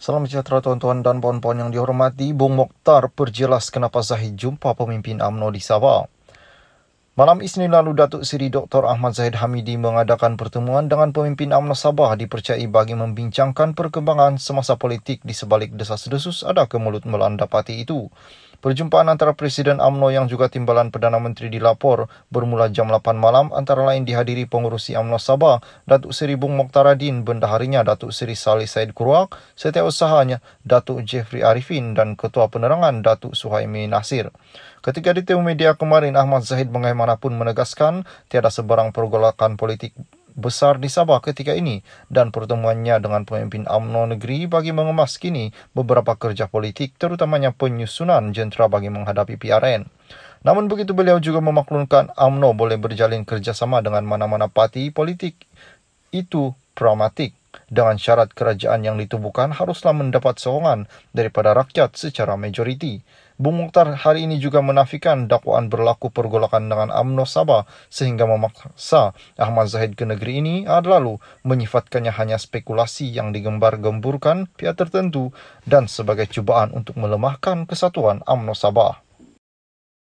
Salam sejahtera tuan-tuan dan puan-puan yang dihormati. Bung Mokhtar berjelas kenapa Zahid jumpa pemimpin UMNO di Sabah. Malam Isnin lalu Datuk Seri Dr. Ahmad Zahid Hamidi mengadakan pertemuan dengan pemimpin UMNO Sabah dipercayai bagi membincangkan perkembangan semasa politik di sebalik desas-desus ada kemulut melanda parti itu. Perjumpaan antara Presiden AMNO yang juga timbalan Perdana Menteri di bermula jam 8 malam antara lain dihadiri pengurusi AMNO Sabah, Datuk Seri Bung Mokhtaradin, bendaharinya Datuk Seri Salih Said Kuruak, setiausahanya Datuk Jeffrey Arifin dan Ketua Penerangan Datuk Suhaimi Nasir. Ketika ditemui media kemarin, Ahmad Zahid bagaimanapun menegaskan tiada sebarang pergolakan politik besar di Sabah ketika ini dan pertemuannya dengan pemimpin UMNO negeri bagi mengemas kini beberapa kerja politik terutamanya penyusunan jentera bagi menghadapi PRN. Namun begitu beliau juga memaklumkan UMNO boleh berjalin kerjasama dengan mana-mana parti politik itu pragmatik. Dengan syarat kerajaan yang ditubuhkan haruslah mendapat sokongan daripada rakyat secara majoriti. Bung Mukhtar hari ini juga menafikan dakwaan berlaku pergolakan dengan UMNO Sabah sehingga memaksa Ahmad Zahid ke negeri ini adalah lalu menyifatkannya hanya spekulasi yang digembar-gemburkan pihak tertentu dan sebagai cubaan untuk melemahkan kesatuan UMNO Sabah.